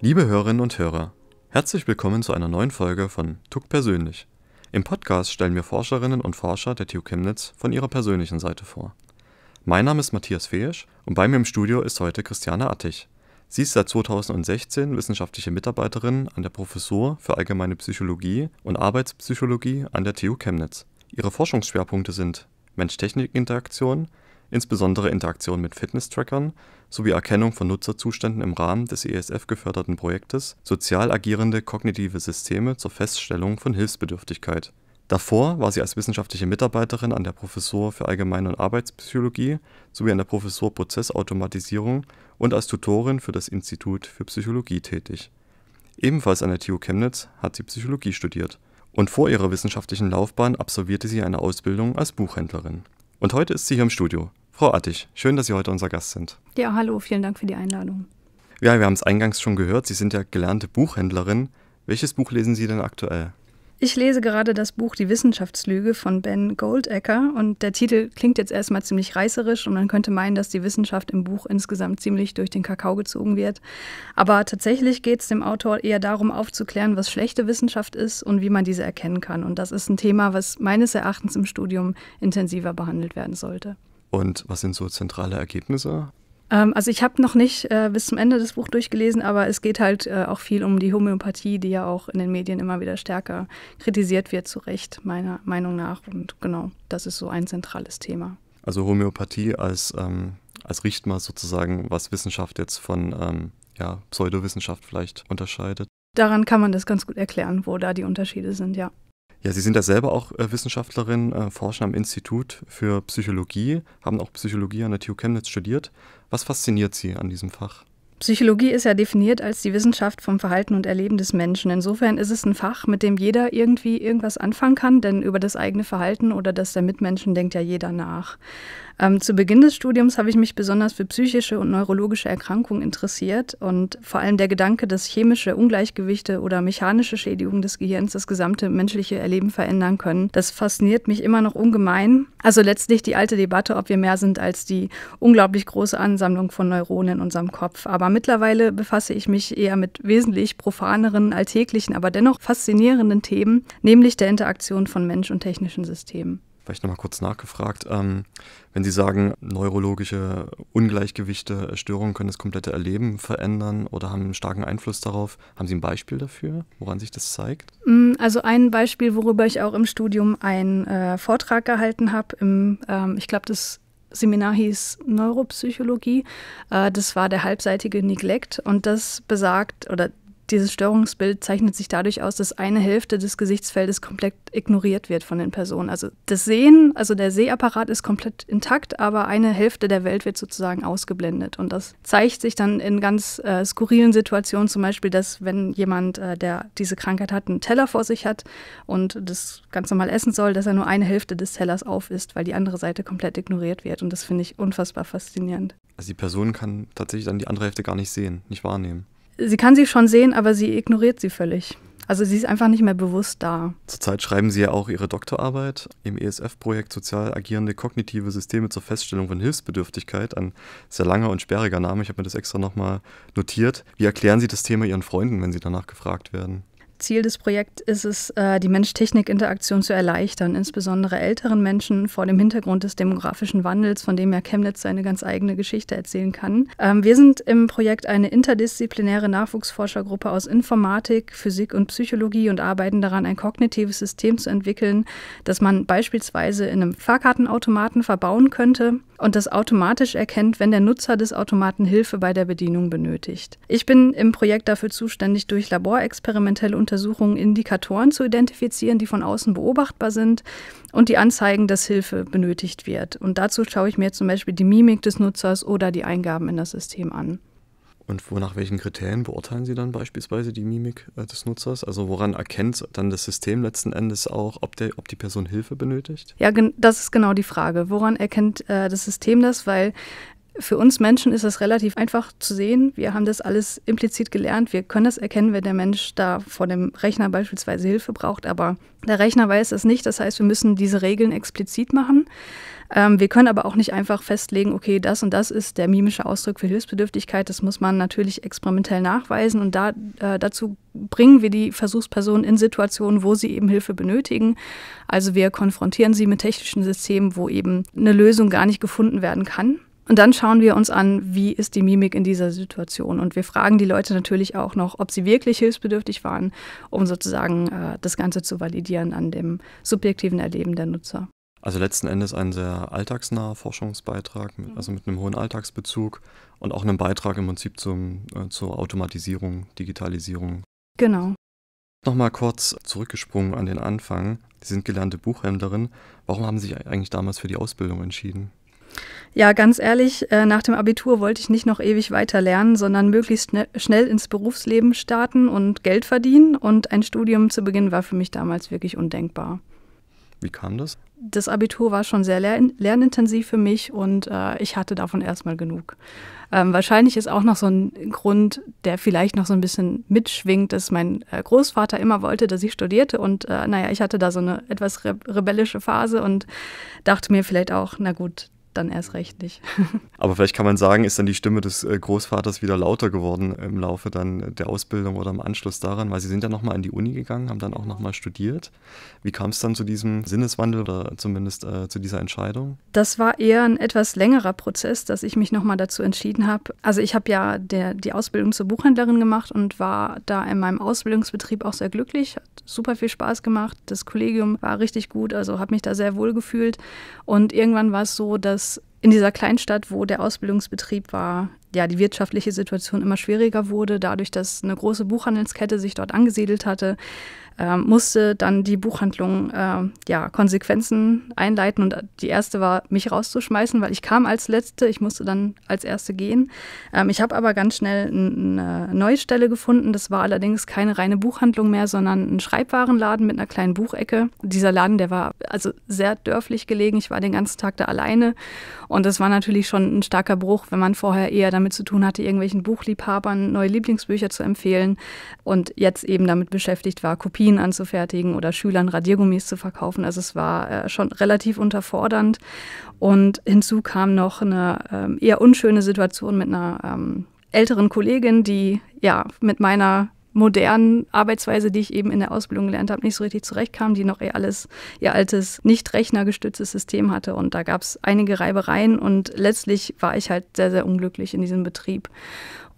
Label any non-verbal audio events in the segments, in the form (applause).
Liebe Hörerinnen und Hörer, herzlich willkommen zu einer neuen Folge von TUC Persönlich. Im Podcast stellen wir Forscherinnen und Forscher der TU Chemnitz von ihrer persönlichen Seite vor. Mein Name ist Matthias Feesch und bei mir im Studio ist heute Christiane Attich. Sie ist seit 2016 wissenschaftliche Mitarbeiterin an der Professur für Allgemeine Psychologie und Arbeitspsychologie an der TU Chemnitz. Ihre Forschungsschwerpunkte sind Mensch-Technik-Interaktion, Insbesondere Interaktion mit Fitness-Trackern sowie Erkennung von Nutzerzuständen im Rahmen des ESF-geförderten Projektes Sozial agierende kognitive Systeme zur Feststellung von Hilfsbedürftigkeit. Davor war sie als wissenschaftliche Mitarbeiterin an der Professur für Allgemeine und Arbeitspsychologie sowie an der Professur Prozessautomatisierung und als Tutorin für das Institut für Psychologie tätig. Ebenfalls an der TU Chemnitz hat sie Psychologie studiert und vor ihrer wissenschaftlichen Laufbahn absolvierte sie eine Ausbildung als Buchhändlerin und heute ist sie hier im Studio. Frau Attig, schön, dass Sie heute unser Gast sind. Ja, hallo, vielen Dank für die Einladung. Ja, wir haben es eingangs schon gehört, Sie sind ja gelernte Buchhändlerin. Welches Buch lesen Sie denn aktuell? Ich lese gerade das Buch Die Wissenschaftslüge von Ben Goldecker und der Titel klingt jetzt erstmal ziemlich reißerisch und man könnte meinen, dass die Wissenschaft im Buch insgesamt ziemlich durch den Kakao gezogen wird. Aber tatsächlich geht es dem Autor eher darum aufzuklären, was schlechte Wissenschaft ist und wie man diese erkennen kann. Und das ist ein Thema, was meines Erachtens im Studium intensiver behandelt werden sollte. Und was sind so zentrale Ergebnisse? Ähm, also ich habe noch nicht äh, bis zum Ende das Buch durchgelesen, aber es geht halt äh, auch viel um die Homöopathie, die ja auch in den Medien immer wieder stärker kritisiert wird, zu Recht meiner Meinung nach. Und genau, das ist so ein zentrales Thema. Also Homöopathie als, ähm, als Richtmaß sozusagen, was Wissenschaft jetzt von ähm, ja, Pseudowissenschaft vielleicht unterscheidet. Daran kann man das ganz gut erklären, wo da die Unterschiede sind, ja. Ja, Sie sind ja selber auch äh, Wissenschaftlerin, äh, forschen am Institut für Psychologie, haben auch Psychologie an der TU Chemnitz studiert. Was fasziniert Sie an diesem Fach? Psychologie ist ja definiert als die Wissenschaft vom Verhalten und Erleben des Menschen. Insofern ist es ein Fach, mit dem jeder irgendwie irgendwas anfangen kann, denn über das eigene Verhalten oder das der Mitmenschen denkt ja jeder nach. Ähm, zu Beginn des Studiums habe ich mich besonders für psychische und neurologische Erkrankungen interessiert und vor allem der Gedanke, dass chemische Ungleichgewichte oder mechanische Schädigungen des Gehirns das gesamte menschliche Erleben verändern können, das fasziniert mich immer noch ungemein. Also letztlich die alte Debatte, ob wir mehr sind als die unglaublich große Ansammlung von Neuronen in unserem Kopf. Aber mittlerweile befasse ich mich eher mit wesentlich profaneren, alltäglichen, aber dennoch faszinierenden Themen, nämlich der Interaktion von Mensch und technischen Systemen weil ich nochmal kurz nachgefragt, ähm, wenn Sie sagen, neurologische Ungleichgewichte, äh, Störungen können das komplette Erleben verändern oder haben einen starken Einfluss darauf, haben Sie ein Beispiel dafür, woran sich das zeigt? Mm, also ein Beispiel, worüber ich auch im Studium einen äh, Vortrag gehalten habe, ähm, ich glaube, das Seminar hieß Neuropsychologie. Äh, das war der halbseitige Neglect und das besagt, oder dieses Störungsbild zeichnet sich dadurch aus, dass eine Hälfte des Gesichtsfeldes komplett ignoriert wird von den Personen. Also das Sehen, also der Sehapparat ist komplett intakt, aber eine Hälfte der Welt wird sozusagen ausgeblendet. Und das zeigt sich dann in ganz äh, skurrilen Situationen, zum Beispiel, dass wenn jemand, äh, der diese Krankheit hat, einen Teller vor sich hat und das ganz normal essen soll, dass er nur eine Hälfte des Tellers auf ist, weil die andere Seite komplett ignoriert wird. Und das finde ich unfassbar faszinierend. Also die Person kann tatsächlich dann die andere Hälfte gar nicht sehen, nicht wahrnehmen. Sie kann sie schon sehen, aber sie ignoriert sie völlig. Also sie ist einfach nicht mehr bewusst da. Zurzeit schreiben Sie ja auch Ihre Doktorarbeit im ESF-Projekt Sozial agierende kognitive Systeme zur Feststellung von Hilfsbedürftigkeit. Ein sehr langer und sperriger Name, ich habe mir das extra nochmal notiert. Wie erklären Sie das Thema Ihren Freunden, wenn Sie danach gefragt werden? Ziel des Projekts ist es, äh, die Mensch-Technik-Interaktion zu erleichtern, insbesondere älteren Menschen vor dem Hintergrund des demografischen Wandels, von dem ja Chemnitz seine ganz eigene Geschichte erzählen kann. Ähm, wir sind im Projekt eine interdisziplinäre Nachwuchsforschergruppe aus Informatik, Physik und Psychologie und arbeiten daran, ein kognitives System zu entwickeln, das man beispielsweise in einem Fahrkartenautomaten verbauen könnte und das automatisch erkennt, wenn der Nutzer des Automaten Hilfe bei der Bedienung benötigt. Ich bin im Projekt dafür zuständig, durch laborexperimentelle Untersuchungen Indikatoren zu identifizieren, die von außen beobachtbar sind und die anzeigen, dass Hilfe benötigt wird. Und dazu schaue ich mir zum Beispiel die Mimik des Nutzers oder die Eingaben in das System an. Und wo, nach welchen Kriterien beurteilen Sie dann beispielsweise die Mimik äh, des Nutzers? Also woran erkennt dann das System letzten Endes auch, ob, der, ob die Person Hilfe benötigt? Ja, das ist genau die Frage. Woran erkennt äh, das System das? Weil für uns Menschen ist das relativ einfach zu sehen. Wir haben das alles implizit gelernt. Wir können das erkennen, wenn der Mensch da vor dem Rechner beispielsweise Hilfe braucht. Aber der Rechner weiß es nicht. Das heißt, wir müssen diese Regeln explizit machen. Ähm, wir können aber auch nicht einfach festlegen, okay, das und das ist der mimische Ausdruck für Hilfsbedürftigkeit. Das muss man natürlich experimentell nachweisen und da, äh, dazu bringen wir die Versuchspersonen in Situationen, wo sie eben Hilfe benötigen. Also wir konfrontieren sie mit technischen Systemen, wo eben eine Lösung gar nicht gefunden werden kann. Und dann schauen wir uns an, wie ist die Mimik in dieser Situation. Und wir fragen die Leute natürlich auch noch, ob sie wirklich hilfsbedürftig waren, um sozusagen äh, das Ganze zu validieren an dem subjektiven Erleben der Nutzer. Also letzten Endes ein sehr alltagsnaher Forschungsbeitrag, mit, also mit einem hohen Alltagsbezug und auch einem Beitrag im Prinzip zum, äh, zur Automatisierung, Digitalisierung. Genau. Nochmal kurz zurückgesprungen an den Anfang. Sie sind gelernte Buchhändlerin. Warum haben Sie sich eigentlich damals für die Ausbildung entschieden? Ja, ganz ehrlich, äh, nach dem Abitur wollte ich nicht noch ewig weiter lernen, sondern möglichst schnell ins Berufsleben starten und Geld verdienen. Und ein Studium zu Beginn war für mich damals wirklich undenkbar. Wie kam das? Das Abitur war schon sehr lern lernintensiv für mich und äh, ich hatte davon erstmal genug. Ähm, wahrscheinlich ist auch noch so ein Grund, der vielleicht noch so ein bisschen mitschwingt, dass mein äh, Großvater immer wollte, dass ich studierte und äh, naja, ich hatte da so eine etwas re rebellische Phase und dachte mir vielleicht auch, na gut, dann erst recht nicht. (laughs) Aber vielleicht kann man sagen, ist dann die Stimme des äh, Großvaters wieder lauter geworden im Laufe dann äh, der Ausbildung oder im Anschluss daran, weil Sie sind ja nochmal an die Uni gegangen, haben dann auch nochmal studiert. Wie kam es dann zu diesem Sinneswandel oder zumindest äh, zu dieser Entscheidung? Das war eher ein etwas längerer Prozess, dass ich mich nochmal dazu entschieden habe. Also ich habe ja der, die Ausbildung zur Buchhändlerin gemacht und war da in meinem Ausbildungsbetrieb auch sehr glücklich, hat super viel Spaß gemacht. Das Kollegium war richtig gut, also habe mich da sehr wohl gefühlt. Und irgendwann war es so, dass in dieser Kleinstadt, wo der Ausbildungsbetrieb war, ja, die wirtschaftliche Situation immer schwieriger wurde, dadurch, dass eine große Buchhandelskette sich dort angesiedelt hatte, äh, musste dann die Buchhandlung äh, ja, Konsequenzen einleiten. Und die erste war, mich rauszuschmeißen, weil ich kam als letzte, ich musste dann als erste gehen. Ähm, ich habe aber ganz schnell eine neue Stelle gefunden. Das war allerdings keine reine Buchhandlung mehr, sondern ein Schreibwarenladen mit einer kleinen Buchecke. Dieser Laden, der war also sehr dörflich gelegen. Ich war den ganzen Tag da alleine. Und das war natürlich schon ein starker Bruch, wenn man vorher eher damit zu tun hatte, irgendwelchen Buchliebhabern neue Lieblingsbücher zu empfehlen und jetzt eben damit beschäftigt war, Kopien Batterien anzufertigen oder Schülern Radiergummis zu verkaufen. Also es war äh, schon relativ unterfordernd. Und hinzu kam noch eine ähm, eher unschöne Situation mit einer ähm, älteren Kollegin, die ja mit meiner modernen Arbeitsweise, die ich eben in der Ausbildung gelernt habe, nicht so richtig zurechtkam, die noch eher alles, ihr altes, nicht rechnergestütztes System hatte. Und da gab es einige Reibereien und letztlich war ich halt sehr, sehr unglücklich in diesem Betrieb.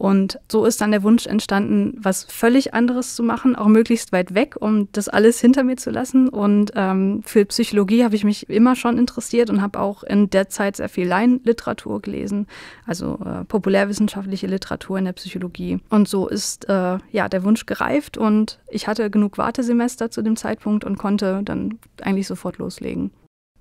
Und so ist dann der Wunsch entstanden, was völlig anderes zu machen, auch möglichst weit weg, um das alles hinter mir zu lassen. Und ähm, für Psychologie habe ich mich immer schon interessiert und habe auch in der Zeit sehr viel Laienliteratur gelesen, also äh, populärwissenschaftliche Literatur in der Psychologie. Und so ist äh, ja der Wunsch gereift und ich hatte genug Wartesemester zu dem Zeitpunkt und konnte dann eigentlich sofort loslegen.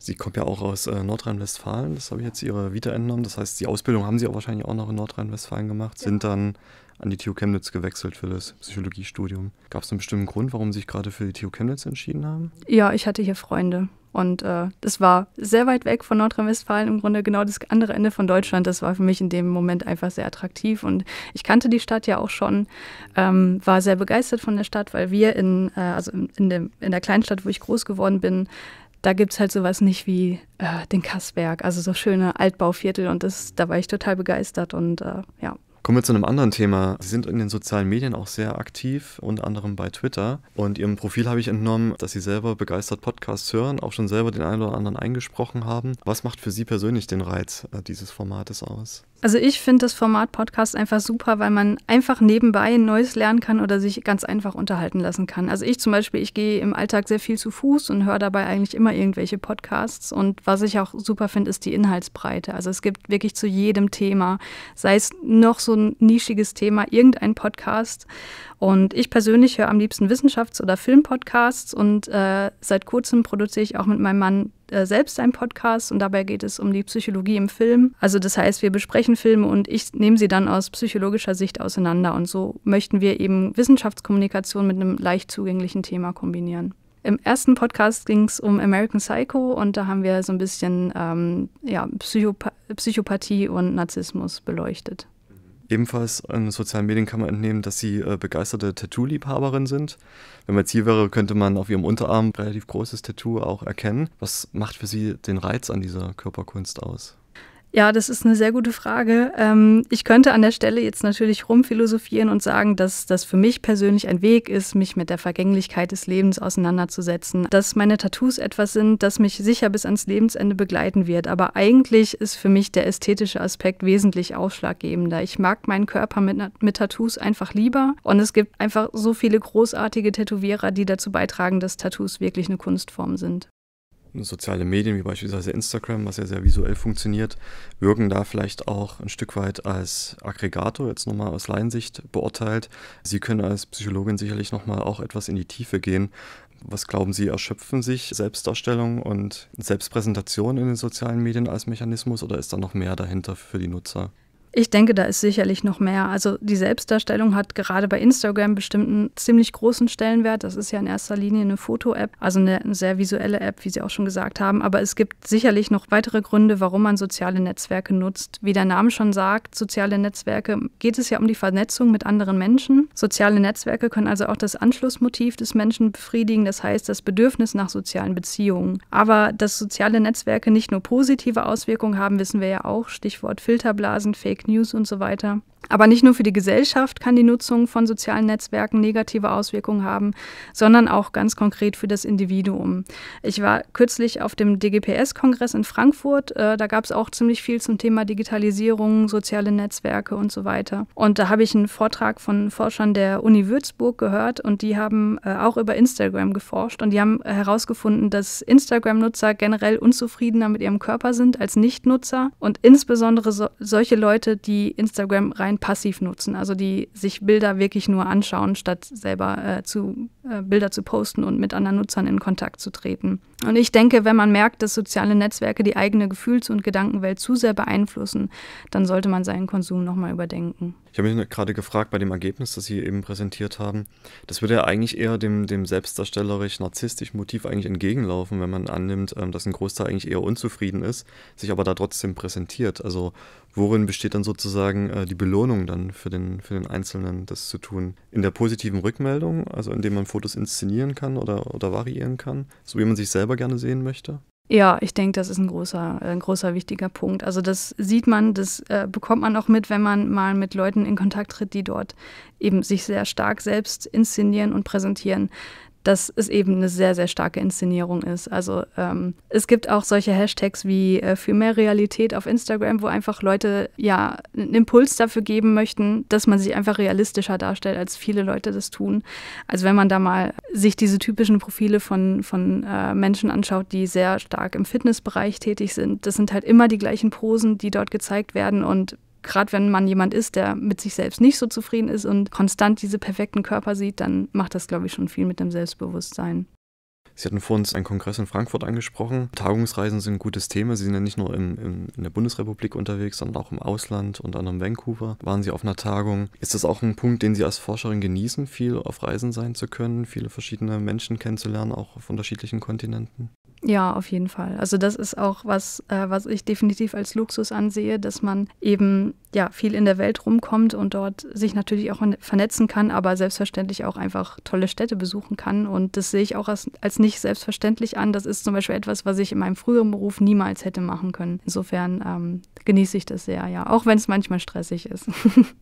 Sie kommt ja auch aus äh, Nordrhein-Westfalen, das habe ich jetzt ihre Vita entnommen. Das heißt, die Ausbildung haben sie auch wahrscheinlich auch noch in Nordrhein-Westfalen gemacht, ja. sind dann an die TU Chemnitz gewechselt für das Psychologiestudium. Gab es einen bestimmten Grund, warum Sie sich gerade für die TU Chemnitz entschieden haben? Ja, ich hatte hier Freunde. Und äh, das war sehr weit weg von Nordrhein-Westfalen, im Grunde genau das andere Ende von Deutschland. Das war für mich in dem Moment einfach sehr attraktiv. Und ich kannte die Stadt ja auch schon, ähm, war sehr begeistert von der Stadt, weil wir in, äh, also in, dem, in der Kleinstadt, wo ich groß geworden bin, da gibt es halt sowas nicht wie äh, den Kassberg, also so schöne Altbauviertel und das, da war ich total begeistert und äh, ja. Kommen wir zu einem anderen Thema. Sie sind in den sozialen Medien auch sehr aktiv, unter anderem bei Twitter. Und Ihrem Profil habe ich entnommen, dass Sie selber begeistert Podcasts hören, auch schon selber den einen oder anderen eingesprochen haben. Was macht für Sie persönlich den Reiz äh, dieses Formates aus? Also ich finde das Format Podcast einfach super, weil man einfach nebenbei Neues lernen kann oder sich ganz einfach unterhalten lassen kann. Also ich zum Beispiel, ich gehe im Alltag sehr viel zu Fuß und höre dabei eigentlich immer irgendwelche Podcasts. Und was ich auch super finde, ist die Inhaltsbreite. Also es gibt wirklich zu jedem Thema, sei es noch so ein nischiges Thema, irgendein Podcast. Und ich persönlich höre am liebsten Wissenschafts- oder Filmpodcasts und äh, seit kurzem produziere ich auch mit meinem Mann äh, selbst einen Podcast und dabei geht es um die Psychologie im Film. Also das heißt, wir besprechen Filme und ich nehme sie dann aus psychologischer Sicht auseinander und so möchten wir eben Wissenschaftskommunikation mit einem leicht zugänglichen Thema kombinieren. Im ersten Podcast ging es um American Psycho und da haben wir so ein bisschen ähm, ja, Psychopa Psychopathie und Narzissmus beleuchtet. Ebenfalls in sozialen Medien kann man entnehmen, dass sie äh, begeisterte Tattoo-Liebhaberin sind. Wenn man jetzt hier wäre, könnte man auf ihrem Unterarm ein relativ großes Tattoo auch erkennen. Was macht für sie den Reiz an dieser Körperkunst aus? Ja, das ist eine sehr gute Frage. Ähm, ich könnte an der Stelle jetzt natürlich rumphilosophieren und sagen, dass das für mich persönlich ein Weg ist, mich mit der Vergänglichkeit des Lebens auseinanderzusetzen, dass meine Tattoos etwas sind, das mich sicher bis ans Lebensende begleiten wird. Aber eigentlich ist für mich der ästhetische Aspekt wesentlich ausschlaggebender. Ich mag meinen Körper mit, mit Tattoos einfach lieber und es gibt einfach so viele großartige Tätowierer, die dazu beitragen, dass Tattoos wirklich eine Kunstform sind soziale Medien wie beispielsweise Instagram, was ja sehr visuell funktioniert, wirken da vielleicht auch ein Stück weit als Aggregator, jetzt nochmal aus Laiensicht beurteilt. Sie können als Psychologin sicherlich nochmal auch etwas in die Tiefe gehen. Was glauben Sie, erschöpfen sich Selbstdarstellung und Selbstpräsentation in den sozialen Medien als Mechanismus oder ist da noch mehr dahinter für die Nutzer? Ich denke, da ist sicherlich noch mehr. Also die Selbstdarstellung hat gerade bei Instagram bestimmt einen ziemlich großen Stellenwert. Das ist ja in erster Linie eine Foto-App, also eine sehr visuelle App, wie Sie auch schon gesagt haben. Aber es gibt sicherlich noch weitere Gründe, warum man soziale Netzwerke nutzt. Wie der Name schon sagt, soziale Netzwerke geht es ja um die Vernetzung mit anderen Menschen. Soziale Netzwerke können also auch das Anschlussmotiv des Menschen befriedigen, das heißt das Bedürfnis nach sozialen Beziehungen. Aber dass soziale Netzwerke nicht nur positive Auswirkungen haben, wissen wir ja auch. Stichwort Filterblasen, Fake Fake News und so weiter. Aber nicht nur für die Gesellschaft kann die Nutzung von sozialen Netzwerken negative Auswirkungen haben, sondern auch ganz konkret für das Individuum. Ich war kürzlich auf dem DGPS-Kongress in Frankfurt. Äh, da gab es auch ziemlich viel zum Thema Digitalisierung, soziale Netzwerke und so weiter. Und da habe ich einen Vortrag von Forschern der Uni Würzburg gehört und die haben äh, auch über Instagram geforscht und die haben herausgefunden, dass Instagram-Nutzer generell unzufriedener mit ihrem Körper sind als Nicht-Nutzer und insbesondere so solche Leute, die Instagram rein rein passiv nutzen, also die sich Bilder wirklich nur anschauen, statt selber äh, zu äh, Bilder zu posten und mit anderen Nutzern in Kontakt zu treten. Und ich denke, wenn man merkt, dass soziale Netzwerke die eigene Gefühls- und Gedankenwelt zu sehr beeinflussen, dann sollte man seinen Konsum nochmal überdenken. Ich habe mich gerade gefragt bei dem Ergebnis, das Sie eben präsentiert haben, das würde ja eigentlich eher dem, dem selbstdarstellerisch-narzisstischen Motiv eigentlich entgegenlaufen, wenn man annimmt, ähm, dass ein Großteil eigentlich eher unzufrieden ist, sich aber da trotzdem präsentiert. Also worin besteht dann sozusagen äh, die Belohnung dann für den, für den Einzelnen, das zu tun? In der positiven Rückmeldung, also indem man Fotos inszenieren kann oder, oder variieren kann, so wie man sich selber gerne sehen möchte? Ja, ich denke, das ist ein großer, ein großer wichtiger Punkt. Also das sieht man, das äh, bekommt man auch mit, wenn man mal mit Leuten in Kontakt tritt, die dort eben sich sehr stark selbst inszenieren und präsentieren dass es eben eine sehr, sehr starke Inszenierung ist. Also ähm, es gibt auch solche Hashtags wie äh, für mehr Realität auf Instagram, wo einfach Leute ja einen Impuls dafür geben möchten, dass man sich einfach realistischer darstellt, als viele Leute das tun. Also wenn man da mal sich diese typischen Profile von, von äh, Menschen anschaut, die sehr stark im Fitnessbereich tätig sind, das sind halt immer die gleichen Posen, die dort gezeigt werden und gerade wenn man jemand ist, der mit sich selbst nicht so zufrieden ist und konstant diese perfekten Körper sieht, dann macht das, glaube ich, schon viel mit dem Selbstbewusstsein. Sie hatten vor uns einen Kongress in Frankfurt angesprochen. Tagungsreisen sind ein gutes Thema. Sie sind ja nicht nur im, im, in der Bundesrepublik unterwegs, sondern auch im Ausland, unter anderem Vancouver. Waren Sie auf einer Tagung? Ist das auch ein Punkt, den Sie als Forscherin genießen, viel auf Reisen sein zu können, viele verschiedene Menschen kennenzulernen, auch auf unterschiedlichen Kontinenten? Ja, auf jeden Fall. Also das ist auch was, äh, was ich definitiv als Luxus ansehe, dass man eben ja viel in der Welt rumkommt und dort sich natürlich auch vernetzen kann, aber selbstverständlich auch einfach tolle Städte besuchen kann. Und das sehe ich auch als, als nicht selbstverständlich an. Das ist zum Beispiel etwas, was ich in meinem früheren Beruf niemals hätte machen können. Insofern ähm, genieße ich das sehr, ja, auch wenn es manchmal stressig ist.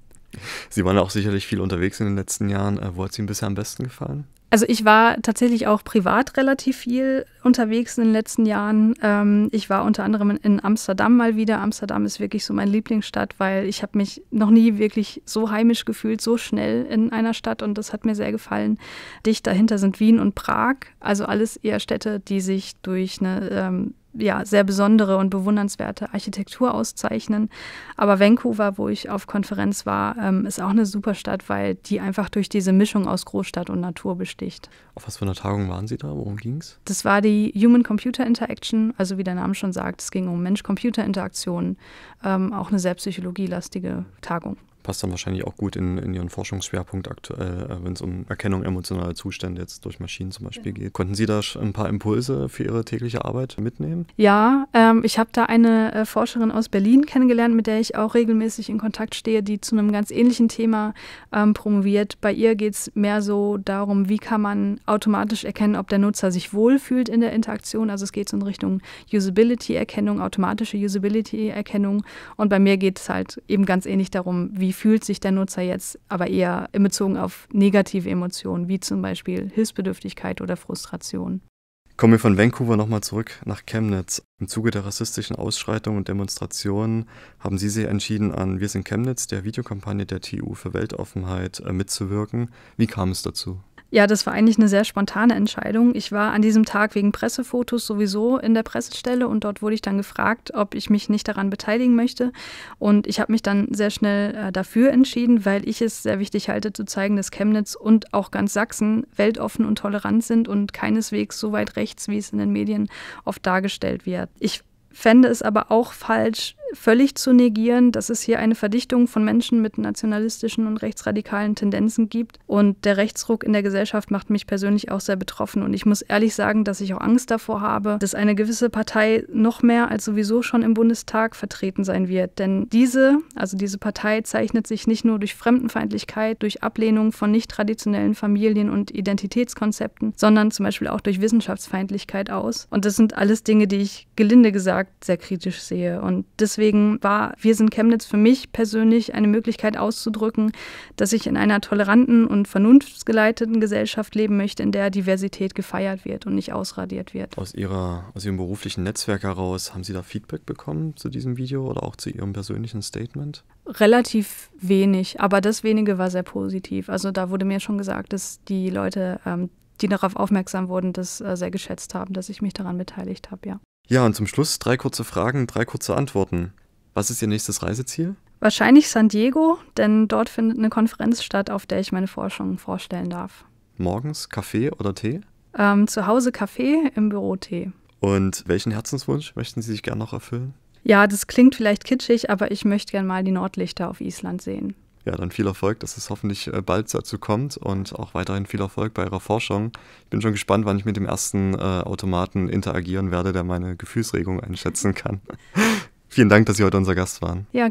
(laughs) Sie waren auch sicherlich viel unterwegs in den letzten Jahren. Äh, wo hat es Ihnen bisher am besten gefallen? Also ich war tatsächlich auch privat relativ viel unterwegs in den letzten Jahren. Ähm, ich war unter anderem in Amsterdam mal wieder. Amsterdam ist wirklich so meine Lieblingsstadt, weil ich habe mich noch nie wirklich so heimisch gefühlt, so schnell in einer Stadt und das hat mir sehr gefallen. Dicht dahinter sind Wien und Prag, also alles eher Städte, die sich durch eine ähm, ja, sehr besondere und bewundernswerte Architektur auszeichnen. Aber Vancouver, wo ich auf Konferenz war, ähm, ist auch eine super Stadt, weil die einfach durch diese Mischung aus Großstadt und Natur besticht. Auf was für einer Tagung waren Sie da? Worum ging es? Das war die Human-Computer Interaction, also wie der Name schon sagt, es ging um mensch computer interaktion ähm, auch eine sehr psychologielastige Tagung passt dann wahrscheinlich auch gut in, in Ihren Forschungsschwerpunkt aktuell, äh, wenn es um Erkennung emotionaler Zustände jetzt durch Maschinen zum Beispiel ja. geht. Konnten Sie da ein paar Impulse für Ihre tägliche Arbeit mitnehmen? Ja, ähm, ich habe da eine äh, Forscherin aus Berlin kennengelernt, mit der ich auch regelmäßig in Kontakt stehe, die zu einem ganz ähnlichen Thema ähm, promoviert. Bei ihr geht es mehr so darum, wie kann man automatisch erkennen, ob der Nutzer sich wohlfühlt in der Interaktion. Also es geht so in Richtung Usability-Erkennung, automatische Usability-Erkennung. Und bei mir geht es halt eben ganz ähnlich darum, wie fühlt sich der Nutzer jetzt, aber eher in Bezug auf negative Emotionen, wie zum Beispiel Hilfsbedürftigkeit oder Frustration. Kommen wir von Vancouver nochmal zurück nach Chemnitz. Im Zuge der rassistischen Ausschreitungen und Demonstrationen haben Sie sich entschieden, an Wir sind Chemnitz, der Videokampagne der TU für Weltoffenheit, äh, mitzuwirken. Wie kam es dazu? Ja, das war eigentlich eine sehr spontane Entscheidung. Ich war an diesem Tag wegen Pressefotos sowieso in der Pressestelle und dort wurde ich dann gefragt, ob ich mich nicht daran beteiligen möchte. Und ich habe mich dann sehr schnell äh, dafür entschieden, weil ich es sehr wichtig halte zu zeigen, dass Chemnitz und auch ganz Sachsen weltoffen und tolerant sind und keineswegs so weit rechts, wie es in den Medien oft dargestellt wird. Ich fände es aber auch falsch, völlig zu negieren, dass es hier eine Verdichtung von Menschen mit nationalistischen und rechtsradikalen Tendenzen gibt. Und der Rechtsruck in der Gesellschaft macht mich persönlich auch sehr betroffen. Und ich muss ehrlich sagen, dass ich auch Angst davor habe, dass eine gewisse Partei noch mehr als sowieso schon im Bundestag vertreten sein wird. Denn diese, also diese Partei, zeichnet sich nicht nur durch Fremdenfeindlichkeit, durch Ablehnung von nicht traditionellen Familien und Identitätskonzepten, sondern zum Beispiel auch durch Wissenschaftsfeindlichkeit aus. Und das sind alles Dinge, die ich gelinde gesagt sehr kritisch sehe. Und deswegen deswegen war Wir sind Chemnitz für mich persönlich eine Möglichkeit auszudrücken, dass ich in einer toleranten und vernunftgeleiteten Gesellschaft leben möchte, in der Diversität gefeiert wird und nicht ausradiert wird. Aus, ihrer, aus Ihrem beruflichen Netzwerk heraus, haben Sie da Feedback bekommen zu diesem Video oder auch zu Ihrem persönlichen Statement? Relativ wenig, aber das wenige war sehr positiv. Also da wurde mir schon gesagt, dass die Leute, ähm, die darauf aufmerksam wurden, das äh, sehr geschätzt haben, dass ich mich daran beteiligt habe, ja. Ja, und zum Schluss drei kurze Fragen, drei kurze Antworten. Was ist Ihr nächstes Reiseziel? Wahrscheinlich San Diego, denn dort findet eine Konferenz statt, auf der ich meine Forschungen vorstellen darf. Morgens Kaffee oder Tee? Ähm, zu Hause Kaffee, im Büro Tee. Und welchen Herzenswunsch möchten Sie sich gerne noch erfüllen? Ja, das klingt vielleicht kitschig, aber ich möchte gerne mal die Nordlichter auf Island sehen ja, dann viel Erfolg, dass es hoffentlich äh, bald dazu kommt und auch weiterhin viel Erfolg bei Ihrer Forschung. Ich bin schon gespannt, wann ich mit dem ersten äh, Automaten interagieren werde, der meine Gefühlsregung einschätzen kann. (laughs) Vielen Dank, dass Sie heute unser Gast waren. Ja,